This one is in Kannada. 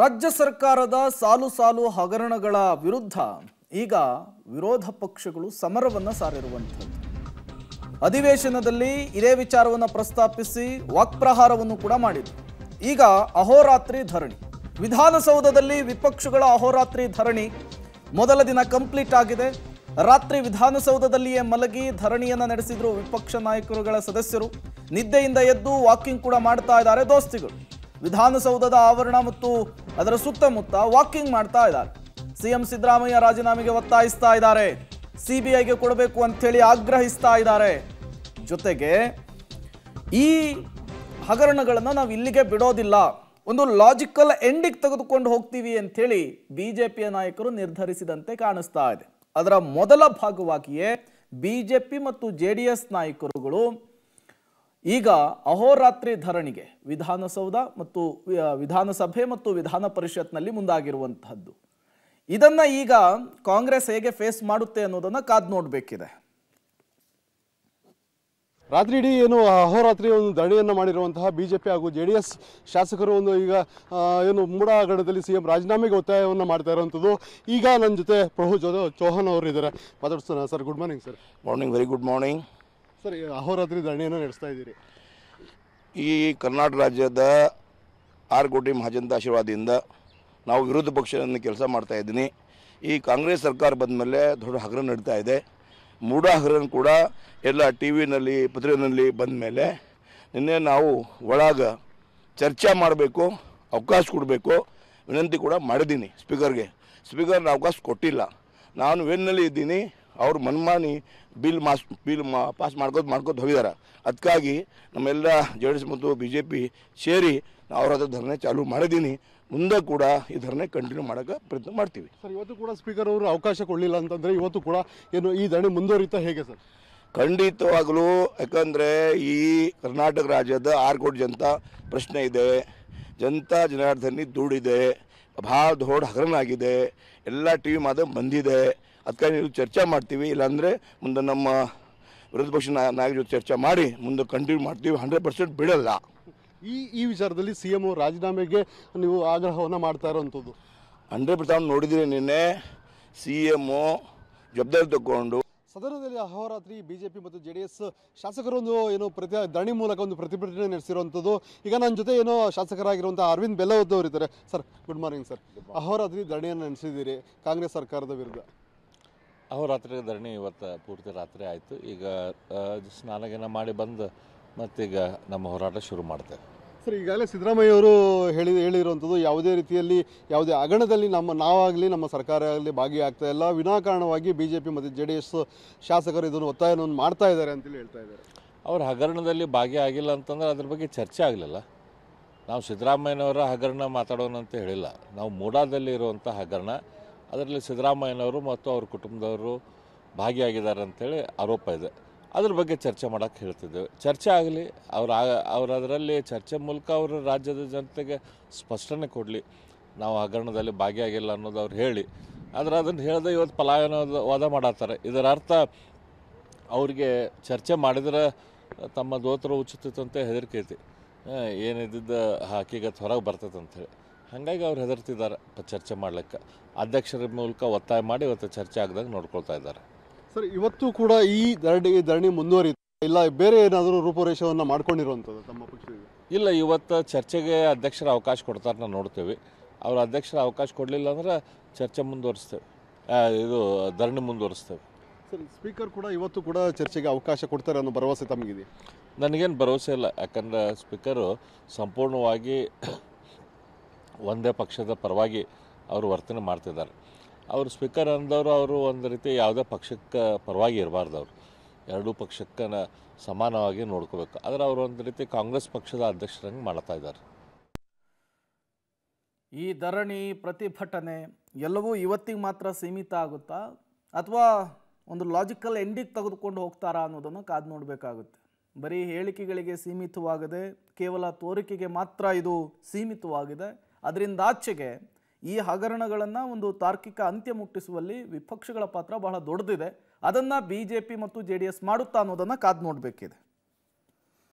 ರಾಜ್ಯ ಸರ್ಕಾರದ ಸಾಲು ಸಾಲು ಹಗರಣಗಳ ವಿರುದ್ಧ ಈಗ ವಿರೋಧ ಪಕ್ಷಗಳು ಸಮರವನ್ನು ಸಾರಿರುವಂಥದ್ದು ಅಧಿವೇಶನದಲ್ಲಿ ಇದೇ ವಿಚಾರವನ್ನು ಪ್ರಸ್ತಾಪಿಸಿ ವಾಕ್ಪ್ರಹಾರವನ್ನು ಕೂಡ ಮಾಡಿದರು ಈಗ ಅಹೋರಾತ್ರಿ ಧರಣಿ ವಿಧಾನಸೌಧದಲ್ಲಿ ವಿಪಕ್ಷಗಳ ಅಹೋರಾತ್ರಿ ಧರಣಿ ಮೊದಲ ದಿನ ಕಂಪ್ಲೀಟ್ ಆಗಿದೆ ರಾತ್ರಿ ವಿಧಾನಸೌಧದಲ್ಲಿಯೇ ಮಲಗಿ ಧರಣಿಯನ್ನು ನಡೆಸಿದ್ರು ವಿಪಕ್ಷ ನಾಯಕರುಗಳ ಸದಸ್ಯರು ನಿದ್ದೆಯಿಂದ ಎದ್ದು ವಾಕಿಂಗ್ ಕೂಡ ಮಾಡ್ತಾ ಇದ್ದಾರೆ ದೋಸ್ತಿಗಳು ವಿಧಾನಸೌಧದ ಆವರಣ ಮತ್ತು ಅದರ ಸುತ್ತಮುತ್ತ ವಾಕಿಂಗ್ ಮಾಡ್ತಾ ಇದ್ದಾರೆ ಸಿಎಂ ಸಿದ್ದರಾಮಯ್ಯ ರಾಜೀನಾಮೆಗೆ ಒತ್ತಾಯಿಸ್ತಾ ಇದ್ದಾರೆ ಸಿಬಿಐಗೆ ಕೊಡಬೇಕು ಅಂಥೇಳಿ ಆಗ್ರಹಿಸ್ತಾ ಇದ್ದಾರೆ ಜೊತೆಗೆ ಈ ಹಗರಣಗಳನ್ನು ನಾವು ಇಲ್ಲಿಗೆ ಬಿಡೋದಿಲ್ಲ ಒಂದು ಲಾಜಿಕಲ್ ಎಂಡಿಗೆ ತೆಗೆದುಕೊಂಡು ಹೋಗ್ತೀವಿ ಅಂಥೇಳಿ ಬಿ ಜೆ ಪಿಯ ನಾಯಕರು ನಿರ್ಧರಿಸಿದಂತೆ ಕಾಣಿಸ್ತಾ ಇದೆ ಅದರ ಮೊದಲ ಭಾಗವಾಗಿಯೇ ಬಿ ಜೆ ಪಿ ಮತ್ತು ಜೆ ಡಿ ಎಸ್ ನಾಯಕರುಗಳು ಈಗ ಅಹೋರಾತ್ರಿ ಧರಣಿಗೆ ವಿಧಾನಸೌಧ ಮತ್ತು ವಿಧಾನಸಭೆ ಮತ್ತು ವಿಧಾನ ಪರಿಷತ್ನಲ್ಲಿ ಮುಂದಾಗಿರುವಂತಹದ್ದು ಇದನ್ನ ಈಗ ಕಾಂಗ್ರೆಸ್ ಹೇಗೆ ಫೇಸ್ ಮಾಡುತ್ತೆ ಅನ್ನೋದನ್ನ ಕಾದ್ ನೋಡಬೇಕಿದೆ ರಾತ್ರಿ ಇಡೀ ಏನು ಅಹೋರಾತ್ರಿ ಒಂದು ಧರಣಿಯನ್ನು ಮಾಡಿರುವಂತಹ ಬಿಜೆಪಿ ಹಾಗೂ ಜೆ ಡಿ ಎಸ್ ಶಾಸಕರು ಒಂದು ಈಗ ಏನು ಮೂಡಾಗಡದಲ್ಲಿ ಸಿ ಎಂ ರಾಜೀನಾಮೆಗೆ ಒತ್ತಾಯವನ್ನು ಮಾಡ್ತಾ ಇರುವಂಥದ್ದು ಈಗ ನನ್ನ ಜೊತೆ ಪ್ರಭು ಜೋಧ ಚೌಹಾನ್ ಅವರು ಇದ್ದಾರೆ ಮಾತಾಡ್ಸೋಣ sir good morning sir morning very good morning sir ಅಹೋರಾತ್ರಿ ಧರಣಿಯನ್ನು ನಡೆಸ್ತಾ ಇದ್ದೀರಿ ಈ ಕರ್ನಾಟಕ ರಾಜ್ಯದ ಆರ್ ಕೋಟಿ ಮಹಾಜನತ ಆಶೀರ್ವಾದದಿಂದ ನಾವು ವಿರೋಧ ಪಕ್ಷವನ್ನು ಕೆಲಸ ಮಾಡ್ತಾ ಇದ್ದೀನಿ ಈ ಕಾಂಗ್ರೆಸ್ ಸರ್ಕಾರ ಬಂದ ಮೇಲೆ ದೊಡ್ಡ ಹಗರಣ ನಡೀತಾ ಇದೆ ಮೂಢ ಹಗರಣ ಕೂಡ ಎಲ್ಲ ಟಿ ವಿನಲ್ಲಿ ಪತ್ರಿಕೆಯಲ್ಲಿ ಬಂದ ಮೇಲೆ ನಿನ್ನೆ ನಾವು ಒಳಗ ಚರ್ಚೆ ಮಾಡಬೇಕು ಅವಕಾಶ ಕೊಡಬೇಕು ವಿನಂತಿ ಕೂಡ ಮಾಡಿದ್ದೀನಿ ಸ್ಪೀಕರ್ಗೆ ಸ್ಪೀಕರ್ನ ಅವಕಾಶ ಕೊಟ್ಟಿಲ್ಲ ನಾನು ವೇನಲ್ಲಿ ಇದ್ದೀನಿ ಅವ್ರು ಮನ್ಮಾನಿ ಬಿಲ್ ಮಾಸ್ ಬಿಲ್ ಮಾ ಪಾಸ್ ಮಾಡ್ಕೋದು ಮಾಡ್ಕೋದು ಹೋಗಿದ್ದಾರೆ ಅದಕ್ಕಾಗಿ ನಮ್ಮೆಲ್ಲ ಜೆ ಡಿ ಎಸ್ ಮತ್ತು ಬಿ ಜೆ ಪಿ ಸೇರಿ ಅವ್ರ ಅದರ ಧರಣೆ ಚಾಲು ಮಾಡಿದ್ದೀನಿ ಮುಂದೆ ಕೂಡ ಈ ಧರಣೆ ಕಂಟಿನ್ಯೂ ಮಾಡೋಕ್ಕೆ ಪ್ರಯತ್ನ ಮಾಡ್ತೀವಿ ಸರ್ ಇವತ್ತು ಕೂಡ ಸ್ಪೀಕರ್ ಅವರು ಅವಕಾಶ ಕೊಡಲಿಲ್ಲ ಅಂತಂದರೆ ಇವತ್ತು ಕೂಡ ಏನು ಈ ಧರಣಿ ಮುಂದುವರಿತಾ ಹೇಗೆ ಸರ್ ಖಂಡಿತವಾಗಲೂ ಯಾಕಂದರೆ ಈ ಕರ್ನಾಟಕ ರಾಜ್ಯದ ಆರು ಕೋಟಿ ಜನತಾ ಪ್ರಶ್ನೆ ಇದೆ ಜನತಾ ಜನಾರ್ದನಿ ದುಡಿದೆ ಭಾಳ ದೊಡ್ಡ ಹಗರಣ ಆಗಿದೆ ಎಲ್ಲ ಟಿ ವಿ ಮಾದ ಬಂದಿದೆ ಅದಕ್ಕಾಗಿ ಚರ್ಚೆ ಮಾಡ್ತೀವಿ ಇಲ್ಲಾಂದರೆ ಮುಂದೆ ನಮ್ಮ ವಿರೋಧ ಪಕ್ಷ ನಾಯಕರ ಜೊತೆ ಚರ್ಚೆ ಮಾಡಿ ಮುಂದೆ ಕಂಟಿನ್ಯೂ ಮಾಡ್ತೀವಿ ಹಂಡ್ರೆಡ್ ಪರ್ಸೆಂಟ್ ಬಿಡಲ್ಲ ಈ ಈ ವಿಚಾರದಲ್ಲಿ ಸಿ ಎಮ್ ರಾಜೀನಾಮೆಗೆ ನೀವು ಆಗ್ರಹವನ್ನು ಮಾಡ್ತಾ ಇರೋವಂಥದ್ದು ಹಂಡ್ರೆಡ್ ಪರ್ಸೆಂಟ್ ನೋಡಿದಿರಿ ನಿನ್ನೆ ಸಿ ಒ ಜವಾಬ್ದಾರಿ ತಗೊಂಡು ಸದನದಲ್ಲಿ ಅಹೋರಾತ್ರಿ ಬಿಜೆಪಿ ಮತ್ತು ಜೆ ಡಿ ಎಸ್ ಶಾಸಕರೊಂದು ಏನು ಪ್ರತಿ ದಣಿ ಮೂಲಕ ಒಂದು ಪ್ರತಿಭಟನೆ ನಡೆಸಿರುವಂಥದ್ದು ಈಗ ನನ್ನ ಜೊತೆ ಏನೋ ಶಾಸಕರಾಗಿರುವಂಥ ಅರವಿಂದ್ ಬೆಲ್ಲವದ್ದವರು ಇದ್ದಾರೆ ಸರ್ ಗುಡ್ ಮಾರ್ನಿಂಗ್ ಸರ್ ಅಹೋರಾತ್ರಿ ದಣಿಯನ್ನು ನಡೆಸಿದ್ದೀರಿ ಕಾಂಗ್ರೆಸ್ ಸರ್ಕಾರದ ವಿರುದ್ಧ ಅಹೋರಾತ್ರಿ ಧರಣಿ ಇವತ್ತು ಪೂರ್ತಿ ರಾತ್ರಿ ಆಯಿತು ಈಗ ಸ್ನಾನಗೇನ ಮಾಡಿ ಬಂದು ಮತ್ತೀಗ ನಮ್ಮ ಹೋರಾಟ ಶುರು ಮಾಡ್ತೇವೆ ಸರ್ ಈಗಾಗಲೇ ಸಿದ್ದರಾಮಯ್ಯ ಅವರು ಹೇಳಿ ಹೇಳಿರುವಂಥದ್ದು ಯಾವುದೇ ರೀತಿಯಲ್ಲಿ ಯಾವುದೇ ಅಗಣದಲ್ಲಿ ನಮ್ಮ ನಾವಾಗಲಿ ನಮ್ಮ ಸರ್ಕಾರ ಆಗಲಿ ಭಾಗಿಯಾಗ್ತಾ ಇಲ್ಲ ವಿನಾಕಾರಣವಾಗಿ ಬಿ ಜೆ ಪಿ ಮತ್ತು ಜೆ ಡಿ ಎಸ್ ಶಾಸಕರು ಇದನ್ನು ಒತ್ತಾಯವನ್ನು ಮಾಡ್ತಾ ಇದ್ದಾರೆ ಅಂತೇಳಿ ಹೇಳ್ತಾ ಇದ್ದಾರೆ ಅವ್ರ ಹಗರಣದಲ್ಲಿ ಭಾಗಿಯಾಗಿಲ್ಲ ಅಂತಂದ್ರೆ ಅದ್ರ ಬಗ್ಗೆ ಚರ್ಚೆ ಆಗಲಿಲ್ಲ ನಾವು ಸಿದ್ದರಾಮಯ್ಯನವರ ಹಗರಣ ಮಾತಾಡೋಣ ಅಂತ ಹೇಳಿಲ್ಲ ನಾವು ಮೂಡಾದಲ್ಲಿ ಇರುವಂಥ ಹಗರಣ ಅದರಲ್ಲಿ ಸಿದ್ದರಾಮಯ್ಯನವರು ಮತ್ತು ಅವ್ರ ಕುಟುಂಬದವರು ಭಾಗಿಯಾಗಿದ್ದಾರೆ ಅಂತೇಳಿ ಆರೋಪ ಇದೆ ಅದ್ರ ಬಗ್ಗೆ ಚರ್ಚೆ ಮಾಡೋಕ್ಕೆ ಹೇಳ್ತಿದ್ದೇವೆ ಚರ್ಚೆ ಆಗಲಿ ಅವ್ರ ಅವರು ಅದರಲ್ಲಿ ಚರ್ಚೆ ಮೂಲಕ ಅವರು ರಾಜ್ಯದ ಜನತೆಗೆ ಸ್ಪಷ್ಟನೆ ಕೊಡಲಿ ನಾವು ಹಗರಣದಲ್ಲಿ ಭಾಗಿಯಾಗಿಲ್ಲ ಅನ್ನೋದು ಅವ್ರು ಹೇಳಿ ಆದರೆ ಅದನ್ನು ಹೇಳಿದ ಇವತ್ತು ಪಲಾಯನವಾದ ವಾದ ಮಾಡತ್ತಾರೆ ಇದರ ಅರ್ಥ ಅವ್ರಿಗೆ ಚರ್ಚೆ ಮಾಡಿದ್ರೆ ತಮ್ಮ ದೋತ್ರ ಉಚಿತಂತೆ ಹೆದರಿಕೆ ಐತಿ ಏನಿದ್ದ ಹಾಕಿಗತ್ತು ಹೊರಗೆ ಬರ್ತದಂತೇಳಿ ಹಾಗಾಗಿ ಅವ್ರು ಹೆದರ್ತಿದ್ದಾರೆ ಚರ್ಚೆ ಮಾಡ್ಲಿಕ್ಕೆ ಅಧ್ಯಕ್ಷರ ಮೂಲಕ ಒತ್ತಾಯ ಮಾಡಿ ಇವತ್ತು ಚರ್ಚೆ ಆಗ್ದಂಗೆ ನೋಡ್ಕೊಳ್ತಾ ಇದ್ದಾರೆ ಸರ್ ಇವತ್ತು ಕೂಡ ಈ ಧರಣಿ ಧರಣಿ ಮುಂದುವರಿತು ಇಲ್ಲ ಬೇರೆ ಏನಾದರೂ ರೂಪುರೇಷವನ್ನು ಮಾಡ್ಕೊಂಡಿರುವಂಥದ್ದು ತಮ್ಮ ಪಕ್ಷ ಇಲ್ಲ ಇವತ್ತು ಚರ್ಚೆಗೆ ಅಧ್ಯಕ್ಷರ ಅವಕಾಶ ಕೊಡ್ತಾರೆ ನಾವು ನೋಡ್ತೇವೆ ಅವ್ರ ಅಧ್ಯಕ್ಷರ ಅವಕಾಶ ಕೊಡಲಿಲ್ಲ ಅಂದ್ರೆ ಚರ್ಚೆ ಮುಂದುವರಿಸ್ತೇವೆ ಇದು ಧರಣಿ ಮುಂದುವರಿಸ್ತೇವೆ ಸರ್ ಸ್ಪೀಕರ್ ಕೂಡ ಇವತ್ತು ಕೂಡ ಚರ್ಚೆಗೆ ಅವಕಾಶ ಕೊಡ್ತಾರೆ ಅನ್ನೋ ಭರವಸೆ ತಮಗಿದೆ ನನಗೇನು ಭರವಸೆ ಇಲ್ಲ ಯಾಕಂದ್ರೆ ಸ್ಪೀಕರು ಸಂಪೂರ್ಣವಾಗಿ ಒಂದೇ ಪಕ್ಷದ ಪರವಾಗಿ ಅವರು ವರ್ತನೆ ಮಾಡ್ತಿದ್ದಾರೆ ಅವರು ಸ್ಪೀಕರ್ ಅಂದವರು ಅವರು ಒಂದು ರೀತಿ ಯಾವುದೇ ಪಕ್ಷಕ್ಕೆ ಪರವಾಗಿ ಇರಬಾರ್ದು ಅವರು ಎರಡೂ ಪಕ್ಷಕ್ಕನ ಸಮಾನವಾಗಿ ನೋಡ್ಕೋಬೇಕು ಆದರೆ ಅವರು ಒಂದು ರೀತಿ ಕಾಂಗ್ರೆಸ್ ಪಕ್ಷದ ಅಧ್ಯಕ್ಷರಂಗೆ ಮಾಡ್ತಾ ಇದ್ದಾರೆ ಈ ಧರಣಿ ಪ್ರತಿಭಟನೆ ಎಲ್ಲವೂ ಇವತ್ತಿಗೆ ಮಾತ್ರ ಸೀಮಿತ ಆಗುತ್ತಾ ಅಥವಾ ಒಂದು ಲಾಜಿಕಲ್ ಎಂಡಿಗೆ ತೆಗೆದುಕೊಂಡು ಹೋಗ್ತಾರಾ ಅನ್ನೋದನ್ನು ಕಾದು ನೋಡಬೇಕಾಗುತ್ತೆ ಬರೀ ಹೇಳಿಕೆಗಳಿಗೆ ಸೀಮಿತವಾಗದೆ ಕೇವಲ ತೋರಿಕೆಗೆ ಮಾತ್ರ ಇದು ಸೀಮಿತವಾಗಿದೆ ಅದರಿಂದಾಚೆಗೆ ಈ ಹಗರಣಗಳನ್ನು ಒಂದು ತಾರ್ಕಿಕ ಅಂತ್ಯ ಮುಟ್ಟಿಸುವಲ್ಲಿ ವಿಪಕ್ಷಗಳ ಪಾತ್ರ ಬಹಳ ದೊಡ್ಡದಿದೆ ಅದನ್ನು ಬಿ ಮತ್ತು ಜೆ ಡಿ ಎಸ್ ಮಾಡುತ್ತಾ ಅನ್ನೋದನ್ನು ಕಾದು ನೋಡಬೇಕಿದೆ